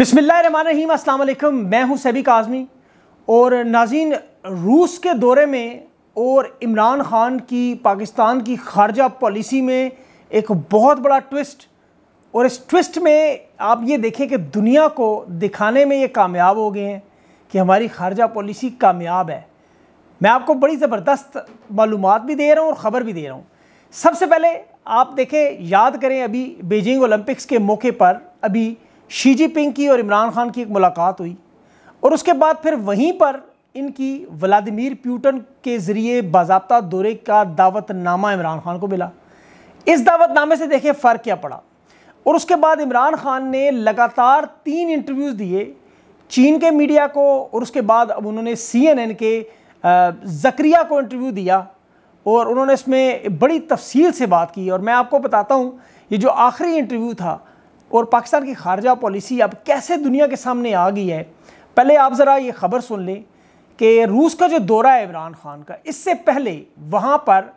बिसमीम अल्लाम मैं हूं सैबी आज़मी और नाजीन रूस के दौरे में और इमरान ख़ान की पाकिस्तान की खारजा पॉलिसी में एक बहुत बड़ा ट्विस्ट और इस ट्विस्ट में आप ये देखें कि दुनिया को दिखाने में ये कामयाब हो गए हैं कि हमारी खारजा पॉलिसी कामयाब है मैं आपको बड़ी ज़बरदस्त मालूम भी दे रहा हूँ और ख़बर भी दे रहा हूँ सबसे पहले आप देखें याद करें अभी बीजिंग ओलंपिक्स के मौके पर अभी शी जिनपिंग की और इमरान खान की एक मुलाकात हुई और उसके बाद फिर वहीं पर इनकी व्लादिमिर प्यूटन के ज़रिए बाबा दौरे का दावतनामा इमरान खान को मिला इस दावतनामे से देखें फ़र्क क्या पड़ा और उसके बाद इमरान खान ने लगातार तीन इंटरव्यूज़ दिए चीन के मीडिया को और उसके बाद अब उन्होंने सीएनएन के जक्रिया को इंटरव्यू दिया और उन्होंने इसमें बड़ी तफसील से बात की और मैं आपको बताता हूँ ये जो आखिरी इंटरव्यू था और पाकिस्तान की खारजा पॉलिसी अब कैसे दुनिया के सामने आ गई है पहले आप ज़रा ये ख़बर सुन लें कि रूस का जो दौरा है इमरान खान का इससे पहले वहाँ पर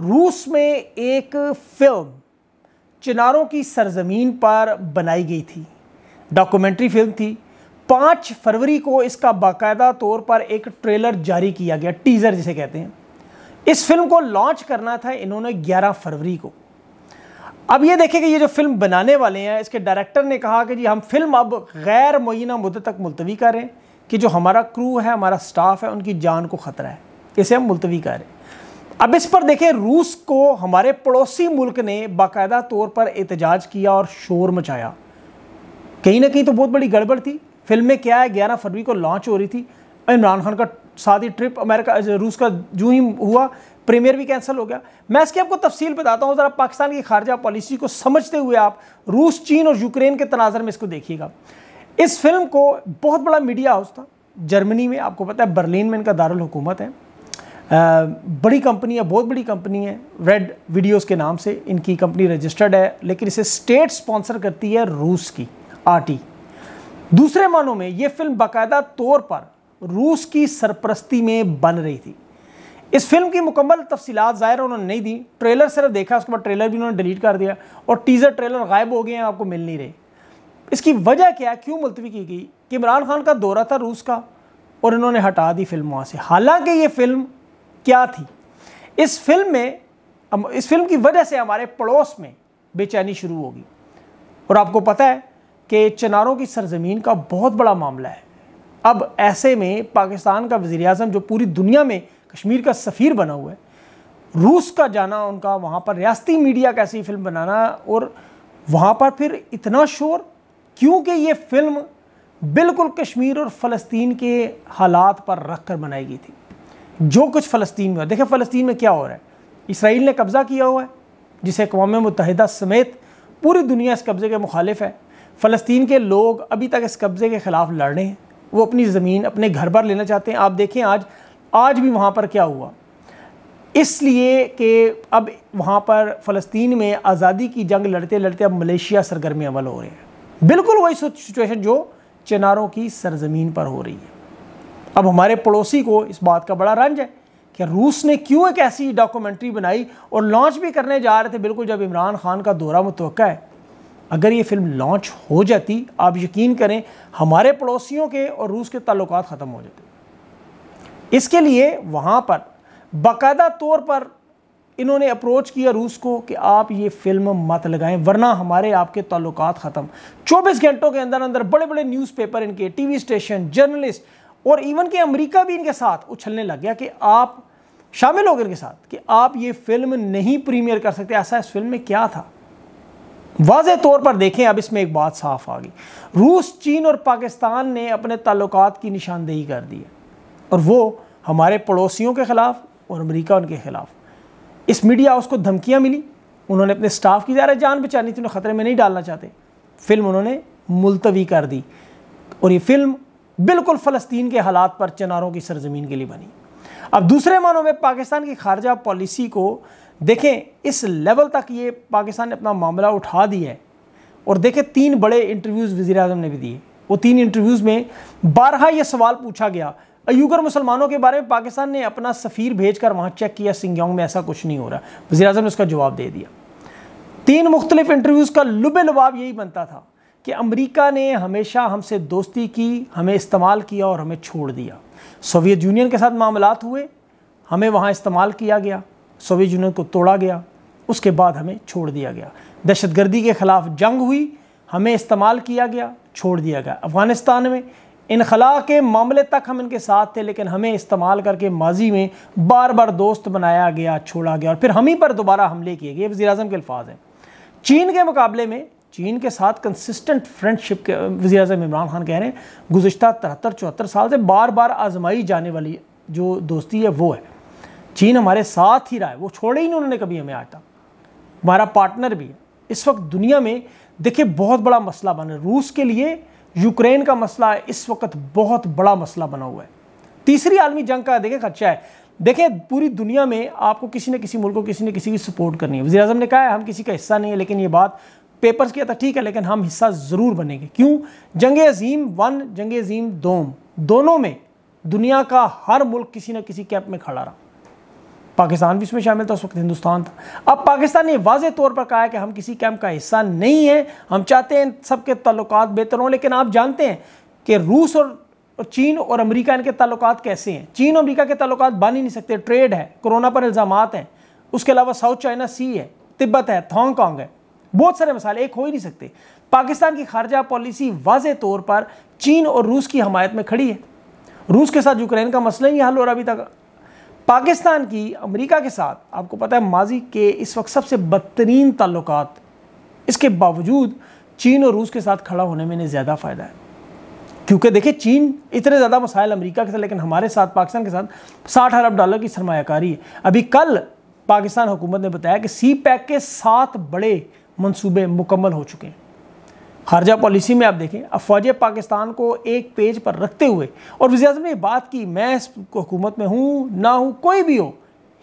रूस में एक फिल्म चिनारों की सरजमीन पर बनाई गई थी डॉक्यूमेंट्री फिल्म थी पाँच फरवरी को इसका बाकायदा तौर पर एक ट्रेलर जारी किया गया टीज़र जिसे कहते हैं इस फिल्म को लॉन्च करना था इन्होंने 11 फरवरी को अब ये देखें कि ये जो फिल्म बनाने वाले हैं इसके डायरेक्टर ने कहा कि जी हम फिल्म अब गैर मुना मुद्दे तक मुलतवी करें कि जो हमारा क्रू है हमारा स्टाफ है उनकी जान को ख़तरा है इसे हम मुलतवी करें अब इस पर देखें रूस को हमारे पड़ोसी मुल्क ने बाकायदा तौर पर एहतजाज किया और शोर मचाया कहीं ना कहीं तो बहुत बड़ी गड़बड़ थी फिल्म में क्या है ग्यारह फरवरी को लॉन्च हो रही थी इमरान खान का साथ ही ट्रिप अमेरिका रूस का जू ही हुआ प्रीमियर भी कैंसिल हो गया मैं इसकी आपको तफसील बताता हूँ ज़रा पाकिस्तान की खारजा पॉलिसी को समझते हुए आप रूस चीन और यूक्रेन के तनाजर में इसको देखिएगा इस फिल्म को बहुत बड़ा मीडिया हाउस था जर्मनी में आपको पता है बर्लिन में इनका दारकूमत है आ, बड़ी कंपनी है बहुत बड़ी कंपनी है रेड वीडियोज़ के नाम से इनकी कंपनी रजिस्टर्ड है लेकिन इसे स्टेट स्पॉन्सर करती है रूस की आरटी दूसरे मानों में ये फिल्म बाकायदा तौर पर रूस की सरपरस्ती में बन रही थी इस फिल्म की मुकम्मल तफसीत ज़ाहिर उन्होंने नहीं दी ट्रेलर सिर्फ देखा उसके बाद ट्रेलर भी उन्होंने डिलीट कर दिया और टीज़र ट्रेलर गायब हो गए हैं आपको मिल नहीं रहे इसकी वजह क्या क्यों मुलतवी की गई कि इमरान खान का दौरा था रूस का और इन्होंने हटा दी फिल्म वहाँ से हालांकि ये फिल्म क्या थी इस फिल्म में इस फिल्म की वजह से हमारे पड़ोस में बेचैनी शुरू होगी और आपको पता है कि चनारों की सरजमीन का बहुत बड़ा मामला है अब ऐसे में पाकिस्तान का वज़ी जो पूरी दुनिया में कश्मीर का सफ़ीर बना हुआ है रूस का जाना उनका वहाँ पर रियाती मीडिया का ऐसी फिल्म बनाना और वहाँ पर फिर इतना शोर क्योंकि ये फिल्म बिल्कुल कश्मीर और फ़लस्तीन के हालात पर रख कर बनाई गई थी जो कुछ फ़लस्तीन में हो देखें फ़लस्तीन में क्या हो रहा है इसराइल ने कब्ज़ा किया हुआ है जिसे अकवा मुतहदा समेत पूरी दुनिया इस कब्ज़े के मुखालिफ है फ़लस्तीन के लोग अभी तक इस कब्ज़े के ख़िलाफ़ लड़ रहे हैं वो अपनी ज़मीन अपने घर पर लेना चाहते हैं आप देखें आज आज भी वहाँ पर क्या हुआ इसलिए कि अब वहाँ पर फ़लस्तीन में आज़ादी की जंग लड़ते लड़ते अब मलेशिया सरगर्मी अमल हो रहे हैं बिल्कुल वही सिचुएशन जो चिनारों की सरजमीन पर हो रही है अब हमारे पड़ोसी को इस बात का बड़ा रंज है कि रूस ने क्यों एक ऐसी डॉक्यूमेंट्री बनाई और लॉन्च भी करने जा रहे थे बिल्कुल जब इमरान खान का दौरा मुतव है अगर ये फिल्म लॉन्च हो जाती आप यकीन करें हमारे पड़ोसियों के और रूस के ताल्लुक ख़त्म हो जाते इसके लिए वहाँ पर बाकायदा तौर पर इन्होंने अप्रोच किया रूस को कि आप ये फिल्म मत लगाएं वरना हमारे आपके ताल्लुक ख़त्म 24 घंटों के अंदर अंदर बड़े बड़े न्यूज़पेपर इनके टीवी स्टेशन जर्नलिस्ट और इवन के अमेरिका भी इनके साथ उछलने लग गया कि आप शामिल हो गए इनके साथ कि आप ये फिल्म नहीं प्रीमियर कर सकते ऐसा इस फिल्म में क्या था वाज तौर पर देखें अब इसमें एक बात साफ आ गई रूस चीन और पाकिस्तान ने अपने ताल्लुक की निशानदेही कर दी है और वो हमारे पड़ोसियों के ख़िलाफ़ और अमेरिका उनके ख़िलाफ़ इस मीडिया हाउस को धमकियाँ मिली उन्होंने अपने स्टाफ की ज़्यादा जान बचानी थी उन्हें ख़तरे में नहीं डालना चाहते फिल्म उन्होंने मुलतवी कर दी और ये फिल्म बिल्कुल फ़लस्तीन के हालात पर चनारों की सरजमीन के लिए बनी अब दूसरे मानों में पाकिस्तान की खारजा पॉलिसी को देखें इस लेवल तक ये पाकिस्तान ने अपना मामला उठा दिया है और देखें तीन बड़े इंटरव्यूज़ वज़ी अजम ने भी दिए वो तीन इंटरव्यूज़ में बारहा ये सवाल पूछा गया अयूगर मुसलमानों के बारे में पाकिस्तान ने अपना सफ़ीर भेज कर वहाँ चेक किया सिंगयांग में ऐसा कुछ नहीं हो रहा वजी अजम ने उसका जवाब दे दिया तीन मुख्तलिफ इंटरव्यूज़ का लुब लबाव यही बनता था कि अमरीका ने हमेशा हमसे दोस्ती की हमें इस्तेमाल किया और हमें छोड़ दिया सोवियत यूनियन के साथ मामला हुए हमें वहाँ इस्तेमाल किया गया सोवियत यूनियन को तोड़ा गया उसके बाद हमें छोड़ दिया गया दहशत गर्दी के ख़िलाफ़ जंग हुई हमें इस्तेमाल किया गया छोड़ दिया गया अफ़गानिस्तान में इनखला के मामले तक हम इनके साथ थे लेकिन हमें इस्तेमाल करके माजी में बार बार दोस्त बनाया गया छोड़ा गया और फिर हम ही पर दोबारा हमले किए गए वजी अजम के अल्फाज हैं चीन के मुकाबले में चीन के साथ कंसिस्टेंट फ्रेंडशिप के वजी अजम इमरान खान कह रहे हैं गुजशत तिहत्तर चौहत्तर साल से बार बार आजमाई जाने वाली जो दोस्ती है वो है चीन हमारे साथ ही रहा है वो छोड़े ही नहीं उन्होंने कभी हमें आज तक हमारा पार्टनर भी है इस वक्त दुनिया में देखिए बहुत बड़ा मसला बन रहा है रूस के लिए यूक्रेन का मसला इस वक्त बहुत बड़ा मसला बना हुआ है तीसरी आलमी जंग का देखें खर्चा है देखें पूरी दुनिया में आपको किसी न किसी मुल्क को किसी न किसी की सपोर्ट करनी है वजी अजम ने कहा है हम किसी का हिस्सा नहीं है लेकिन ये बात पेपर्स की था ठीक है लेकिन हम हिस्सा ज़रूर बनेंगे क्यों जंग अजीम वन जंग अजीम दोम दोनों में दुनिया का हर मुल्क किसी न किसी कैंप में खड़ा रहा पाकिस्तान भी इसमें शामिल था उस वक्त हिंदुस्तान था अब पाकिस्तान ने वाज तौर पर कहा है कि हम किसी कैंप का हिस्सा नहीं है हम चाहते हैं सबके ताल्लुक बेहतर हों लेकिन आप जानते हैं कि रूस और चीन और अमेरिका इनके ताल्लुक कैसे हैं चीन और अमेरिका के ताल्लुक बन ही नहीं सकते ट्रेड है कोरोना पर इल्ज़ाम हैं उसके अलावा साउथ चाइना सी है तिब्बत है हांगकॉन्ग है बहुत सारे मसाले एक हो ही नहीं सकते पाकिस्तान की खारजा पॉलिसी वाज तौर पर चीन और रूस की हमायत में खड़ी है रूस के साथ यूक्रेन का मसला ही हल हो रहा अभी तक पाकिस्तान की अमेरिका के साथ आपको पता है माजी के इस वक्त सबसे बदतरीन ताल्लुक इसके बावजूद चीन और रूस के साथ खड़ा होने में इन्हें ज़्यादा फ़ायदा है क्योंकि देखिए चीन इतने ज़्यादा मसाइल अमेरिका के साथ लेकिन हमारे साथ पाकिस्तान के साथ साठ अरब डॉलर की सरमाकारी है अभी कल पाकिस्तान हुकूमत ने बताया कि सी पैक के सात बड़े मनसूबे मुकम्मल हो चुके हैं खारजा पॉलिसी में आप देखें अफवाज पाकिस्तान को एक पेज पर रखते हुए और वजी अजम ने बात की मैं इस हुकूमत में हूँ ना हूँ कोई भी हो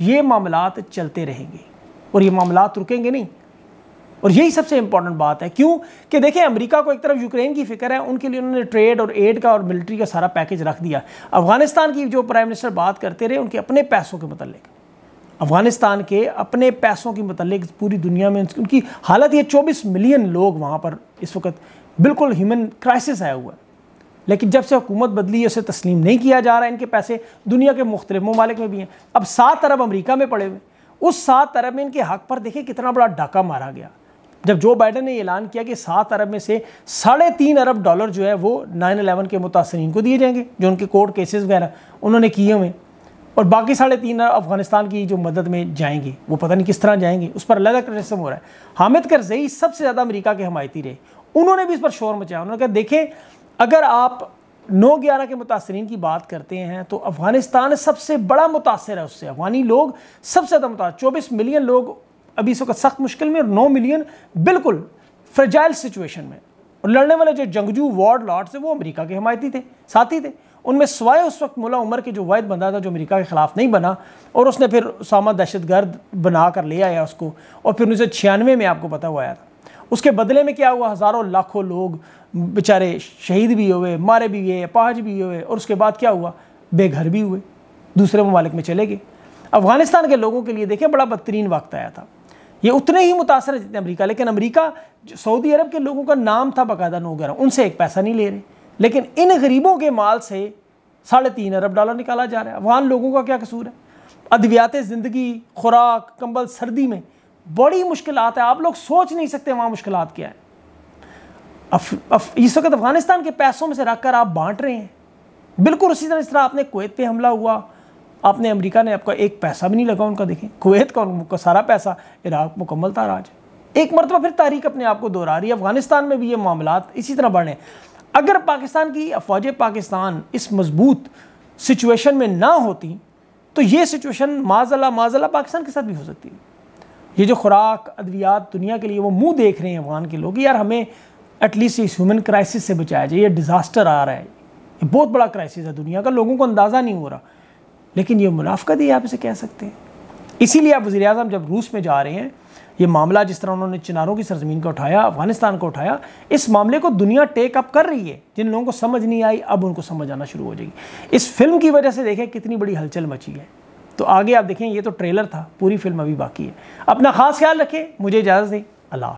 ये मामला चलते रहेंगे और ये मामला रुकेंगे नहीं और यही सबसे इंपॉर्टेंट बात है क्यों कि देखें अमेरिका को एक तरफ यूक्रेन की फिक्र है उनके लिए उन्होंने ट्रेड और एड का और मिलिट्री का सारा पैकेज रख दिया अफगानिस्तान की जो प्राइम मिनिस्टर बात करते रहे उनके अपने पैसों के मतलब अफ़गानिस्तान के अपने पैसों के मतलब पूरी दुनिया में उनकी हालत ये चौबीस मिलियन लोग वहाँ पर इस वक्त बिल्कुल ह्यूमन क्राइसिस आया हुआ है लेकिन जब से हुकूमत बदली है उसे तस्लीम नहीं किया जा रहा है इनके पैसे दुनिया के मुख्तलिफ ममालिक में भी हैं अब सात अरब अमरीका में पड़े हुए उस सात अरब में इनके हक पर देखिए कितना बड़ा डाका मारा गया जब जो बाइडन ने ऐलान किया कि सात अरब में से साढ़े तीन अरब डॉलर जो है वो नाइन अलेवन के मुतासरीन को दिए जाएंगे जो उनके कोर्ट केसेस वगैरह उन्होंने किए हुए और बाकी साढ़े तीन अफगानिस्तान की जो मदद में जाएंगे वो पता नहीं किस तरह जाएंगे उस पर अलग क्रिटिसम हो रहा है हामिद करजई सबसे ज़्यादा अमेरिका के हमायती रहे उन्होंने भी इस पर शोर मचाया उन्होंने कहा देखें अगर आप नौ ग्यारह के मुतासरीन की बात करते हैं तो अफगानिस्तान सबसे बड़ा मुतासर है उससे अफगानी लोग सबसे ज़्यादा मुता चौबीस मिलियन लोग अभी इस वक्त सख्त मुश्किल में और नौ मिलियन बिल्कुल फ्रेजाइल सिचुएशन में और लड़ने वाले जो जंगजू वार्ड लॉर्ड्स हैं वो अमेरिका के हमायती थे साथी थे उनमें सवाए उस वक्त मुला उमर के जो वायद बंदा था जो अमेरिका के ख़िलाफ़ नहीं बना और उसने फिर उसामा दहशत गर्द बना कर ले आया उसको और फिर उन्नीस सौ छियानवे में आपको पता हुआ था उसके बदले में क्या हुआ हज़ारों लाखों लोग बेचारे शहीद भी हुए मारे भी गए पहाज भी हुए और उसके बाद क्या हुआ बेघर भी हुए दूसरे ममालिक में चले गए अफ़गानिस्तान के लोगों के लिए देखिए बड़ा बदतरीन वक्त आया था ये उतने ही मुतासर है जितने अमरीका लेकिन अमरीका सऊदी अरब के लोगों का नाम था बाकायदा नोगर उनसे एक पैसा नहीं ले रहे लेकिन इन गरीबों के माल से साढ़े तीन अरब डॉलर निकाला जा रहा है अफगान लोगों का क्या कसूर है अद्वियात ज़िंदगी खुराक कंबल सर्दी में बड़ी मुश्किल है आप लोग सोच नहीं सकते वहाँ मुश्किल क्या है इस वक्त अफगानिस्तान के पैसों में से रख कर आप बांट रहे हैं बिल्कुल उसी तरह इस तरह आपने कुवैत पे हमला हुआ आपने अमेरिका ने आपका एक पैसा भी नहीं लगा उनका देखें कुवैत का उनका सारा पैसा इराक मुकम्मल ताराज एक मरतबा फिर तारीख अपने आप को दोहरा रही है अफगानिस्तान में भी ये मामला इसी तरह बढ़े अगर पाकिस्तान की अफवाज पाकिस्तान इस मजबूत सिचुएशन में ना होती तो ये सिचुएशन माजला माजला पाकिस्तान के साथ भी हो सकती है ये जो खुराक अद्वियात दुनिया के लिए वो मुंह देख रहे हैं अफगान के लोग यार हमें एटलीस्ट इस ह्यूमन क्राइसिस से बचाया जाए ये डिज़ास्टर आ रहा है ये बहुत बड़ा क्राइसिस है दुनिया का लोगों को अंदाज़ा नहीं हो रहा लेकिन ये मुनाफ़त ही आप इसे कह सकते हैं इसीलिए आप वजी अजम जब रूस में जा रहे हैं ये मामला जिस तरह उन्होंने चिनारों की सरजमीन को उठाया अफगानिस्तान को उठाया इस मामले को दुनिया टेक अप कर रही है जिन लोगों को समझ नहीं आई अब उनको समझ आना शुरू हो जाएगी इस फिल्म की वजह से देखें कितनी बड़ी हलचल मची है तो आगे आप देखें ये तो ट्रेलर था पूरी फिल्म अभी बाकी है अपना खास ख्याल रखें मुझे इजाज़त दें अल्लाह